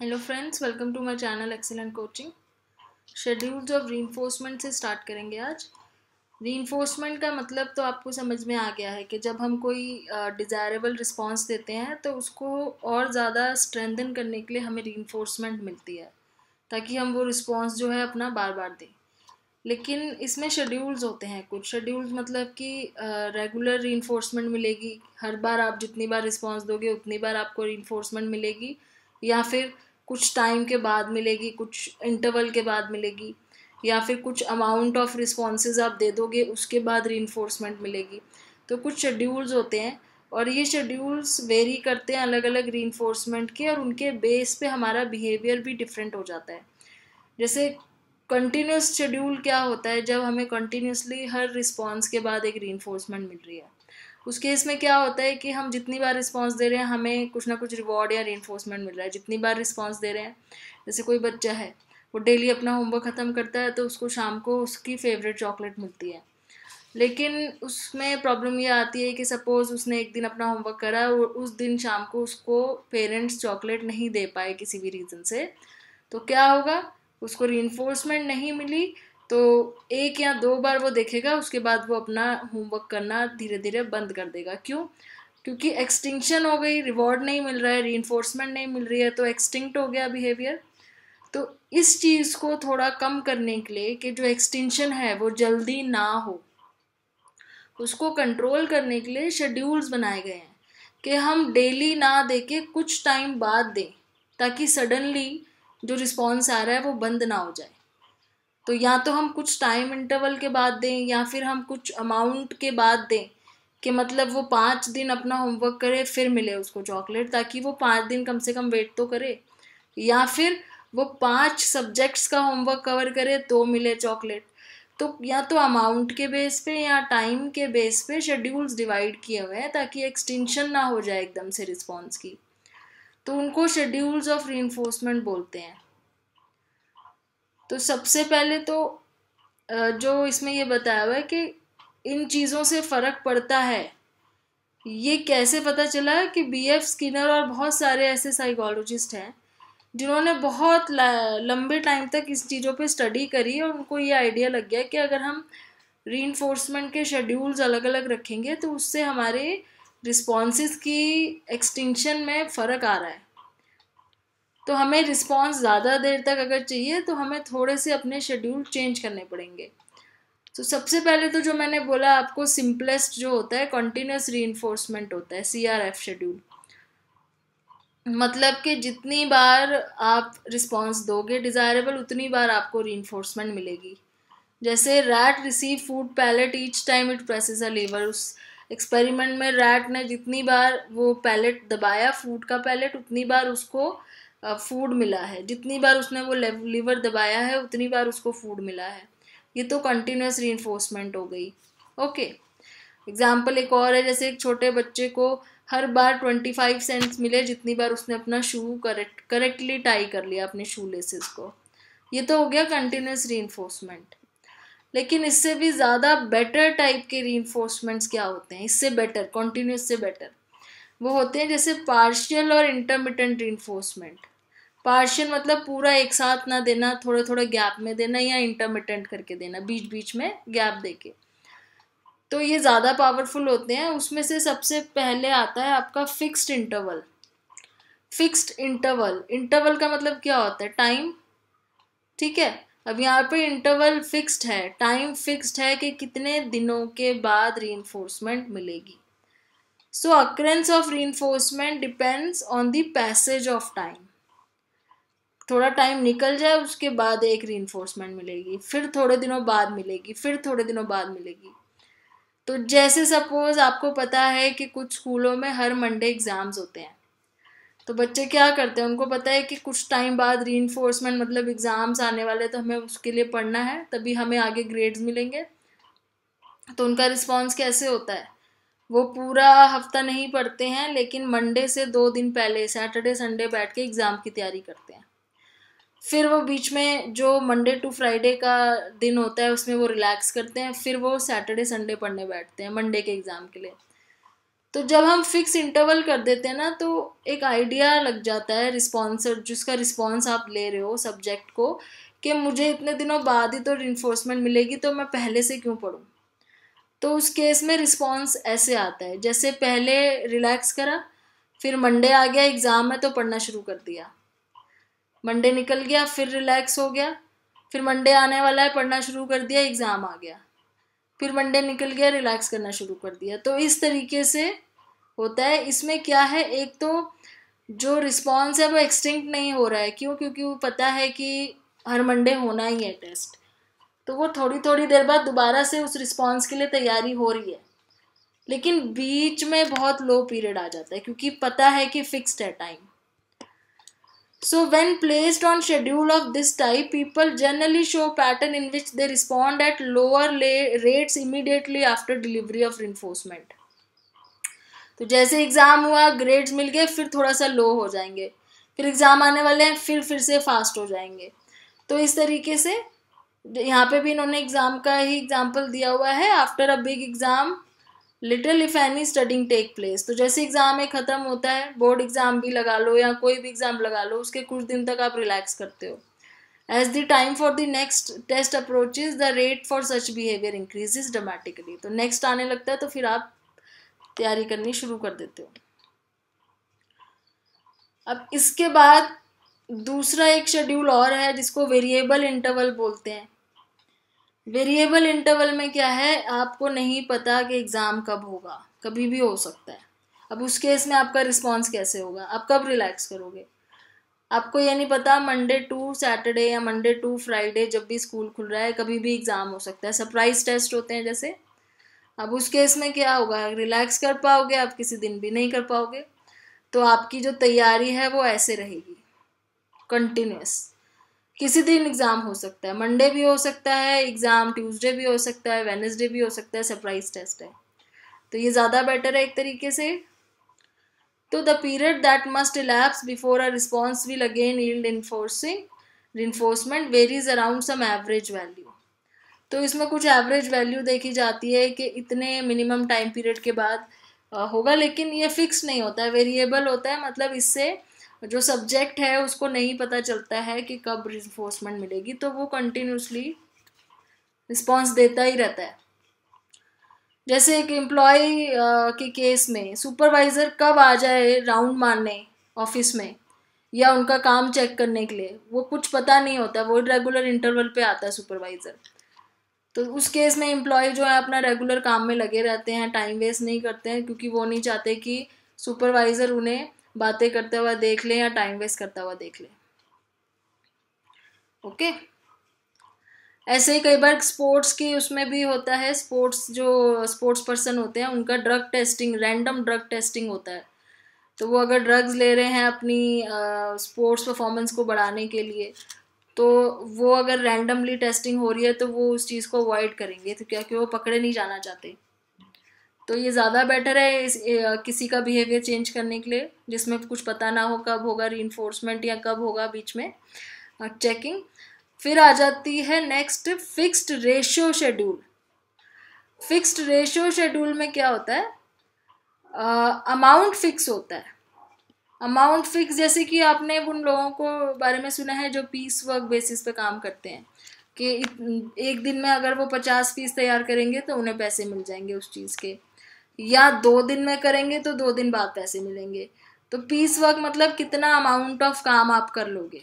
Hello friends welcome to my channel excellent coaching schedules of री से start करेंगे आज री का मतलब तो आपको समझ में आ गया है कि जब हम कोई डिज़ायरेबल uh, रिस्पांस देते हैं तो उसको और ज़्यादा स्ट्रेंथन करने के लिए हमें री मिलती है ताकि हम वो रिस्पॉन्स जो है अपना बार बार दें लेकिन इसमें शेड्यूल्स होते हैं कुछ शेड्यूल्स मतलब कि रेगुलर री मिलेगी हर बार आप जितनी बार रिस्पॉन्स दोगे उतनी बार आपको री मिलेगी या फिर कुछ टाइम के बाद मिलेगी कुछ इंटरवल के बाद मिलेगी या फिर कुछ अमाउंट ऑफ रिस्पॉन्सेज आप दे दोगे उसके बाद री मिलेगी तो कुछ शेड्यूल्स होते हैं और ये शेड्यूल्स वेरी करते हैं अलग अलग री के और उनके बेस पे हमारा बिहेवियर भी डिफरेंट हो जाता है जैसे कंटिन्यूस शेड्यूल क्या होता है जब हमें कंटिन्यूसली हर रिस्पॉन्स के बाद एक री मिल रही है उस केस में क्या होता है कि हम जितनी बार रिस्पॉन्स दे रहे हैं हमें कुछ ना कुछ रिवॉर्ड या रेनफोर्समेंट मिल रहा है जितनी बार रिस्पॉन्स दे रहे हैं जैसे कोई बच्चा है वो डेली अपना होमवर्क ख़त्म करता है तो उसको शाम को उसकी फेवरेट चॉकलेट मिलती है लेकिन उसमें प्रॉब्लम ये आती है कि सपोज़ उसने एक दिन अपना होमवर्क करा और उस दिन शाम को उसको पेरेंट्स चॉकलेट नहीं दे पाए किसी भी रीज़न से तो क्या होगा उसको रीइन्फोर्समेंट नहीं मिली तो एक या दो बार वो देखेगा उसके बाद वो अपना होमवर्क करना धीरे धीरे बंद कर देगा क्यों क्योंकि एक्सटिंक्शन हो गई रिवॉर्ड नहीं मिल रहा है री नहीं मिल रही है तो एक्सटिंक्ट हो गया बिहेवियर तो इस चीज़ को थोड़ा कम करने के लिए कि जो एक्सटेंशन है वो जल्दी ना हो उसको कंट्रोल करने के लिए शेड्यूल्स बनाए गए हैं कि हम डेली ना दे के कुछ टाइम बाद दें ताकि सडनली जो रिस्पॉन्स आ रहा है वो बंद ना हो जाए तो या तो हम कुछ टाइम इंटरवल के बाद दें या फिर हम कुछ अमाउंट के बाद दें कि मतलब वो पाँच दिन अपना होमवर्क करे फिर मिले उसको चॉकलेट ताकि वो पाँच दिन कम से कम वेट तो करे या फिर वो पाँच सब्जेक्ट्स का होमवर्क कवर करे तो मिले चॉकलेट तो या तो अमाउंट के बेस पे या टाइम के बेस पे शेड्यूल्स डिवाइड किए हुए हैं ताकि एक्सटेंशन ना हो जाए एकदम से रिस्पॉन्स की तो उनको शेड्यूल्स ऑफ री बोलते हैं तो सबसे पहले तो जो इसमें ये बताया हुआ है कि इन चीज़ों से फ़र्क पड़ता है ये कैसे पता चला कि बी एफ स्किनर और बहुत सारे ऐसे साइकोलॉजिस्ट हैं जिन्होंने बहुत लंबे टाइम तक इस चीज़ों पे स्टडी करी और उनको ये आइडिया लग गया कि अगर हम री के शेड्यूल्स अलग अलग रखेंगे तो उससे हमारे रिस्पॉन्स की एक्सटिंक्शन में फ़र्क आ रहा है तो हमें रिस्पॉन्स ज़्यादा देर तक अगर चाहिए तो हमें थोड़े से अपने शेड्यूल चेंज करने पड़ेंगे तो सबसे पहले तो जो मैंने बोला आपको सिंपलेस्ट जो होता है कॉन्टीन्यूस री होता है सी आर एफ शेड्यूल मतलब कि जितनी बार आप रिस्पॉन्स दोगे डिज़ायरेबल उतनी बार आपको री मिलेगी जैसे rat receive food pellet each time it presses a lever उस एक्सपेरिमेंट में रैट ने जितनी बार वो पैलेट दबाया फूड का पैलेट उतनी बार उसको फूड मिला है जितनी बार उसने वो लीवर दबाया है उतनी बार उसको फूड मिला है ये तो कंटिन्यूस री हो गई ओके एग्जाम्पल एक और है जैसे एक छोटे बच्चे को हर बार ट्वेंटी फाइव सेंट्स मिले जितनी बार उसने अपना शू करेक्ट करेक्टली टाई कर लिया अपने शू लेसेस को ये तो हो गया कंटिन्यूस री लेकिन इससे भी ज़्यादा बेटर टाइप के री क्या होते हैं इससे बेटर कंटिन्यूस से बेटर वो होते हैं जैसे पार्शियल और इंटरमीडियंट रीन्फोर्समेंट पार्शियल मतलब पूरा एक साथ ना देना थोड़े थोड़े गैप में देना या इंटरमीडियंट करके देना बीच बीच में गैप दे के तो ये ज़्यादा पावरफुल होते हैं उसमें से सबसे पहले आता है आपका fixed interval fixed interval interval का मतलब क्या होता है टाइम ठीक है अब यहाँ पे इंटरवल फिक्स्ड है टाइम फिक्स्ड है कि कितने दिनों के बाद री मिलेगी So occurrence of reinforcement depends on the passage of time. थोड़ा टाइम निकल जाए उसके बाद एक रीइन्फोर्समेंट मिलेगी फिर थोड़े दिनों बाद मिलेगी फिर थोड़े दिनों बाद मिलेगी तो जैसे सपोज आपको पता है कि कुछ स्कूलों में हर मंडे एग्ज़ाम्स होते हैं तो बच्चे क्या करते हैं उनको पता है कि कुछ टाइम बाद री मतलब एग्ज़ाम्स आने वाले तो हमें उसके लिए पढ़ना है तभी हमें आगे ग्रेड्स मिलेंगे तो उनका रिस्पॉन्स कैसे होता है वो पूरा हफ्ता नहीं पढ़ते हैं लेकिन मंडे से दो दिन पहले सैटरडे संडे बैठ के एग्ज़ाम की तैयारी करते हैं फिर वो बीच में जो मंडे टू फ्राइडे का दिन होता है उसमें वो रिलैक्स करते हैं फिर वो सैटरडे संडे पढ़ने बैठते हैं मंडे के एग्ज़ाम के लिए तो जब हम फिक्स इंटरवल कर देते हैं ना तो एक आइडिया लग जाता है रिस्पॉन्स जिसका रिस्पॉन्स आप ले रहे हो सब्जेक्ट को कि मुझे इतने दिनों बाद ही तो रिन्फोर्समेंट मिलेगी तो मैं पहले से क्यों पढ़ूँ तो उस केस में रिस्पॉन्स ऐसे आता है जैसे पहले रिलैक्स करा फिर मंडे आ गया एग्ज़ाम है तो पढ़ना शुरू कर दिया मंडे निकल गया फिर रिलैक्स हो गया फिर मंडे आने वाला है पढ़ना शुरू कर दिया एग्ज़ाम आ गया फिर मंडे निकल गया रिलैक्स करना शुरू कर दिया तो इस तरीके से होता है इसमें क्या है एक तो जो रिस्पॉन्स है वो एक्सटिंक्ट नहीं हो रहा है क्यों क्योंकि वो पता है कि हर मंडे होना ही है टेस्ट तो वो थोड़ी थोड़ी देर बाद दोबारा से उस रिस्पॉन्स के लिए तैयारी हो रही है लेकिन बीच में बहुत लो पीरियड आ जाता है क्योंकि पता है कि फिक्स्ड है time so when placed on schedule of this type people generally show pattern in which they respond at lower rates immediately after delivery of enforcement तो जैसे एग्जाम हुआ ग्रेड्स मिल गए फिर थोड़ा सा लो हो जाएंगे फिर एग्जाम आने वाले हैं फिर फिर से फास्ट हो जाएंगे तो इस तरीके से यहाँ पे भी इन्होंने एग्ज़ाम का ही एग्जाम्पल दिया हुआ है after a big exam little if any studying take place तो जैसे एग्ज़ाम एक ख़त्म होता है बोर्ड एग्ज़ाम भी लगा लो या कोई भी एग्ज़ाम लगा लो उसके कुछ दिन तक आप रिलैक्स करते हो as the time for the next test approaches the rate for such behaviour increases dramatically तो नेक्स्ट आने लगता है तो फिर आप तैयारी करनी शुरू कर देते हो अब इसके बाद दूसरा एक शेड्यूल और है जिसको वेरिएबल इंटरवल बोलते हैं वेरिएबल इंटरवल में क्या है आपको नहीं पता कि एग्ज़ाम कब होगा कभी भी हो सकता है अब उस केस में आपका रिस्पॉन्स कैसे होगा आप कब रिलैक्स करोगे आपको ये नहीं पता मंडे टू सैटरडे या मंडे टू फ्राइडे जब भी स्कूल खुल रहा है कभी भी एग्ज़ाम हो सकता है सरप्राइज टेस्ट होते हैं जैसे अब उस केस में क्या होगा रिलैक्स कर पाओगे आप किसी दिन भी नहीं कर पाओगे तो आपकी जो तैयारी है वो ऐसे रहेगी कंटिन्यूस किसी दिन एग्ज़ाम हो सकता है मंडे भी हो सकता है एग्ज़ाम ट्यूसडे भी हो सकता है वेनसडे भी हो सकता है सरप्राइज टेस्ट है तो ये ज़्यादा बेटर है एक तरीके से तो the period that must elapse before a response will again yield enforcing reinforcement varies around some average value तो इसमें कुछ एवरेज वैल्यू देखी जाती है कि इतने मिनिमम टाइम पीरियड के बाद होगा लेकिन ये फिक्स नहीं होता है वेरिएबल होता है मतलब इससे जो सब्जेक्ट है उसको नहीं पता चलता है कि कब रिफोर्समेंट मिलेगी तो वो कंटिन्यूसली रिस्पॉन्स देता ही रहता है जैसे एक एम्प्लॉय के केस में सुपरवाइज़र कब आ जाए राउंड मारने ऑफिस में या उनका काम चेक करने के लिए वो कुछ पता नहीं होता वो रेगुलर इंटरवल पे आता है सुपरवाइज़र तो उस केस में एम्प्लॉय जो है अपना रेगुलर काम में लगे रहते हैं टाइम वेस्ट नहीं करते हैं क्योंकि वो नहीं चाहते कि सुपरवाइज़र उन्हें बातें करते हुआ देख लें या टाइम वेस्ट करता हुआ देख लें ओके okay? ऐसे ही कई बार स्पोर्ट्स की उसमें भी होता है स्पोर्ट्स जो स्पोर्ट्स पर्सन होते हैं उनका drug testing random drug testing होता है तो वो अगर ड्रग्स ले रहे हैं अपनी स्पोर्ट्स uh, परफॉर्मेंस को बढ़ाने के लिए तो वो अगर रैंडमली टेस्टिंग हो रही है तो वो उस चीज़ को अवॉइड करेंगे तो क्या कि वो पकड़े नहीं जाना चाहते तो ये ज़्यादा बेटर है इस किसी का बिहेवियर चेंज करने के लिए जिसमें कुछ पता ना हो कब होगा री या कब होगा बीच में चेकिंग फिर आ जाती है next fixed ratio schedule fixed ratio schedule में क्या होता है अमाउंट uh, फिक्स होता है अमाउंट फिक्स जैसे कि आपने उन लोगों को बारे में सुना है जो पीस वर्क बेसिस पे काम करते हैं कि एक दिन में अगर वो पचास पीस तैयार करेंगे तो उन्हें पैसे मिल जाएंगे उस चीज़ के या दो दिन में करेंगे तो दो दिन बाद पैसे मिलेंगे तो पीस वर्क मतलब कितना अमाउंट ऑफ काम आप कर लोगे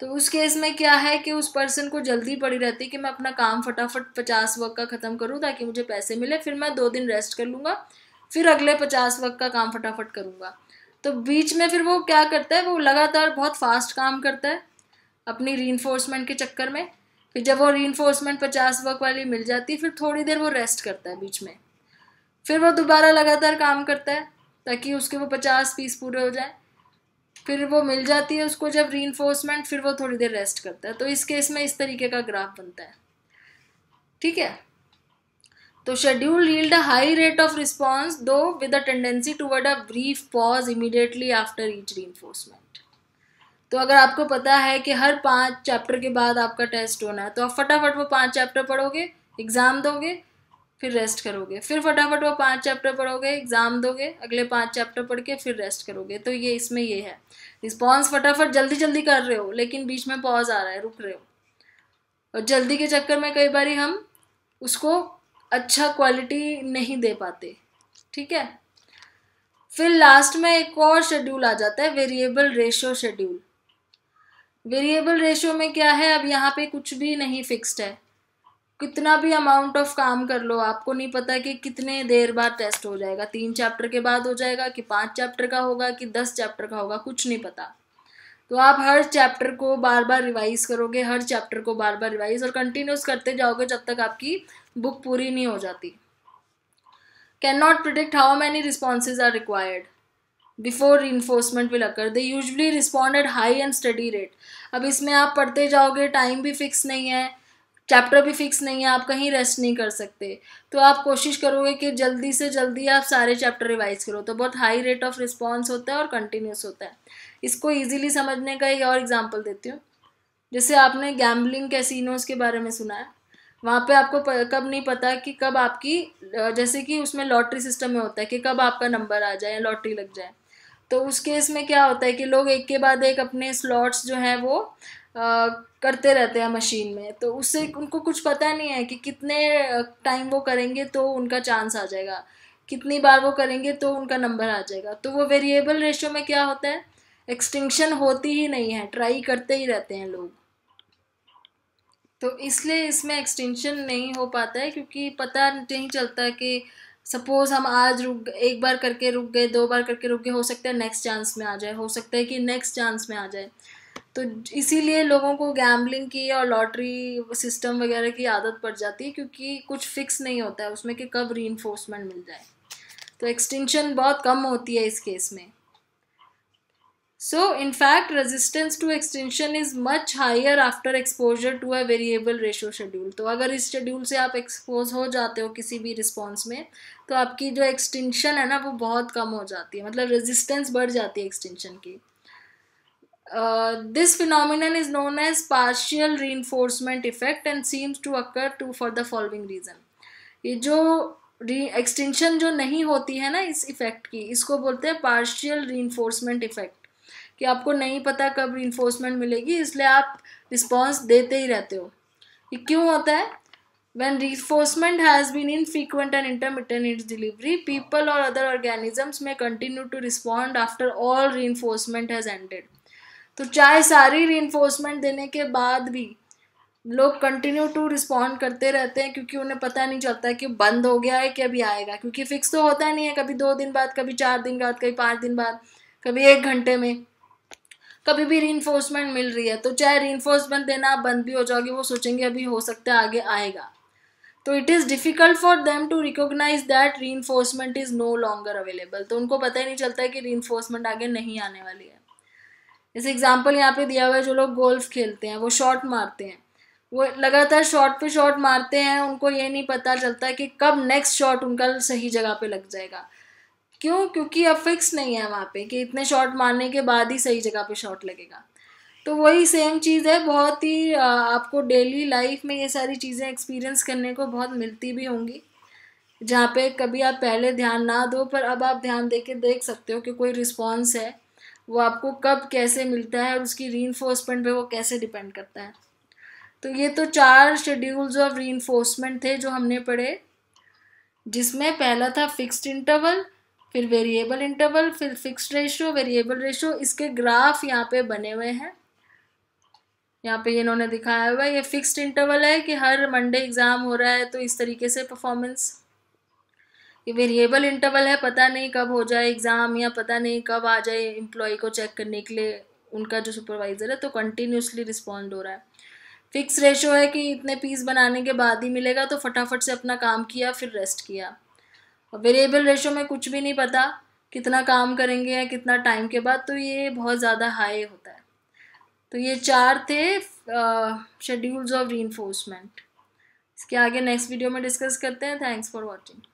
तो उस केस में क्या है कि उस पर्सन को जल्दी पड़ी रहती है कि मैं अपना काम फटाफट पचास वर्क का ख़त्म करूँ ताकि मुझे पैसे मिले फिर मैं दो दिन रेस्ट कर लूँगा फिर अगले पचास वर्क का काम फटाफट करूँगा तो बीच में फिर वो क्या करता है वो लगातार बहुत फास्ट काम करता है अपनी री के चक्कर में फिर जब वो री इन्फोर्समेंट पचास वर्क वाली मिल जाती है फिर थोड़ी देर वो रेस्ट करता है बीच में फिर वो दोबारा लगातार काम करता है ताकि उसके वो पचास पीस पूरे हो जाए फिर वो मिल जाती है उसको जब री फिर वो थोड़ी देर रेस्ट करता है तो इस केस में इस तरीके का ग्राफ बनता है ठीक है तो schedule a high rate of response दो with a tendency toward a brief pause immediately after each री तो अगर आपको पता है कि हर पांच चैप्टर के बाद आपका टेस्ट होना है तो आप फटाफट वो पांच चैप्टर पढ़ोगे एग्ज़ाम दोगे फिर रेस्ट करोगे फिर फटाफट वो पांच चैप्टर पढ़ोगे एग्जाम दोगे अगले पांच चैप्टर पढ़ के फिर रेस्ट करोगे तो ये इसमें ये है रिस्पॉन्स फटाफट जल्दी जल्दी कर रहे हो लेकिन बीच में पॉज आ रहा है रुक रहे हो और जल्दी के चक्कर में कई बार हम उसको अच्छा क्वालिटी नहीं दे पाते ठीक है फिर लास्ट में एक और शेड्यूल आ जाता है variable ratio schedule variable ratio में क्या है अब यहाँ पे कुछ भी नहीं फिक्स्ड है कितना भी अमाउंट ऑफ काम कर लो आपको नहीं पता कि कितने देर बाद टेस्ट हो जाएगा तीन चैप्टर के बाद हो जाएगा कि पाँच चैप्टर का होगा कि दस चैप्टर का होगा कुछ नहीं पता तो आप हर चैप्टर को बार बार रिवाइज़ करोगे हर चैप्टर को बार बार रिवाइज़ और कंटिन्यूस करते जाओगे जब तक आपकी बुक पूरी नहीं हो जाती can not predict how many responses are required before enforcement will occur they usually respond at high and steady rate अब इसमें आप पढ़ते जाओगे टाइम भी फिक्स नहीं है चैप्टर भी फिक्स नहीं है आप कहीं रेस्ट नहीं कर सकते तो आप कोशिश करोगे कि जल्दी से जल्दी आप सारे चैप्टर रिवाइज करो तो बहुत हाई रेट ऑफ रिस्पॉन्स होता है और कंटिन्यूस होता है इसको ईजिली समझने का एक और एग्जाम्पल देती हूँ जैसे आपने गैम्बलिंग कैसीनोज के बारे में सुना है वहाँ पे आपको कब नहीं पता कि कब आपकी जैसे कि उसमें लॉटरी सिस्टम में होता है कि कब आपका नंबर आ जाए या लॉटरी लग जाए तो उस केस में क्या होता है कि लोग एक के बाद एक अपने स्लॉट्स जो हैं वो करते रहते हैं मशीन में तो उससे उनको कुछ पता नहीं है कि कितने टाइम वो करेंगे तो उनका चांस आ जाएगा कितनी बार वो करेंगे तो उनका नंबर आ जाएगा तो वो वेरिएबल रेशो में क्या होता है एक्सटिंक्शन होती ही नहीं है ट्राई करते ही रहते हैं लोग तो इसलिए इसमें एक्सटेंशन नहीं हो पाता है क्योंकि पता नहीं चलता कि सपोज़ हम आज रुक एक बार करके रुक गए दो बार करके रुक गए हो सकता है नेक्स्ट चांस में आ जाए हो सकता है कि नेक्स्ट चांस में आ जाए तो इसीलिए लोगों को गैम्बलिंग की और लॉटरी सिस्टम वगैरह की आदत पड़ जाती है क्योंकि कुछ फिक्स नहीं होता है उसमें कि कब री मिल जाए तो एक्सटेंशन बहुत कम होती है इस केस में so in fact resistance to extension is much higher after exposure to a variable ratio schedule तो अगर इस शेड्यूल से आप एक्सपोज हो जाते हो किसी भी रिस्पॉन्स में तो आपकी जो एक्सटेंशन है ना वो बहुत कम हो जाती है मतलब रेजिस्टेंस बढ़ जाती है एक्सटेंशन की this phenomenon is known as partial reinforcement effect and seems to occur to for the following reason ये जो री एक्सटेंशन जो नहीं होती है ना इस इफेक्ट की इसको बोलते हैं पार्शियल री इन्फोर्समेंट इफेक्ट कि आपको नहीं पता कब री इन्फोर्समेंट मिलेगी इसलिए आप रिस्पॉन्स देते ही रहते हो ये क्यों होता है when reinforcement has been infrequent and intermittent its delivery people और अदर ऑर्गेनिजम्स में continue to respond after all reinforcement has ended तो चाहे सारी री देने के बाद भी लोग कंटिन्यू टू रिस्पॉन्ड करते रहते हैं क्योंकि उन्हें पता नहीं चलता कि बंद हो गया है कि अभी आएगा क्योंकि फिक्स तो होता नहीं है कभी दो दिन बाद कभी चार दिन बाद कभी पाँच दिन बाद कभी एक घंटे में कभी भी री मिल रही है तो चाहे री देना आप बंद भी हो जाओगे वो सोचेंगे अभी हो सकता है आगे आएगा तो it is difficult for them to recognise that re is no longer available तो उनको पता ही नहीं चलता है कि री आगे नहीं आने वाली है जैसे एग्जाम्पल यहाँ पे दिया हुआ है जो लोग गोल्फ खेलते हैं वो शॉट मारते हैं वो लगातार शॉट पे शॉट मारते हैं उनको ये नहीं पता चलता कि कब नेक्स्ट शॉट उनका सही जगह पे लग जाएगा क्यों क्योंकि अब फिक्स नहीं है वहाँ पे कि इतने शॉट मारने के बाद ही सही जगह पे शॉट लगेगा तो वही सेम चीज़ है बहुत ही आपको डेली लाइफ में ये सारी चीज़ें एक्सपीरियंस करने को बहुत मिलती भी होंगी जहाँ पे कभी आप पहले ध्यान ना दो पर अब आप ध्यान दे के देख सकते हो कि कोई रिस्पॉन्स है वो आपको कब कैसे मिलता है और उसकी री पे पर वो कैसे डिपेंड करता है तो ये तो चार शेड्यूल्स ऑफ री थे जो हमने पढ़े जिसमें पहला था फिक्स्ड इंटरवल फिर वेरिएबल इंटरवल फिर फिक्स्ड रेशो वेरिएबल रेशो इसके ग्राफ यहाँ पे बने हुए हैं यहाँ पे इन्होंने दिखाया हुआ है ये फिक्स्ड इंटरवल है कि हर मंडे एग्ज़ाम हो रहा है तो इस तरीके से परफॉर्मेंस वेरिएबल इंटरवल है पता नहीं कब हो जाए एग्ज़ाम या पता नहीं कब आ जाए एम्प्लॉय को चेक करने के लिए उनका जो सुपरवाइज़र है तो कंटिन्यूसली रिस्पॉन्ड हो रहा है फिक्स रेशो है कि इतने पीस बनाने के बाद ही मिलेगा तो फटाफट से अपना काम किया फिर रेस्ट किया और वेरिएबल रेशो में कुछ भी नहीं पता कितना काम करेंगे या कितना टाइम के बाद तो ये बहुत ज़्यादा हाई होता है तो ये चार थे शेड्यूल्स ऑफ री इसके आगे नेक्स्ट वीडियो में डिस्कस करते हैं थैंक्स फॉर वॉचिंग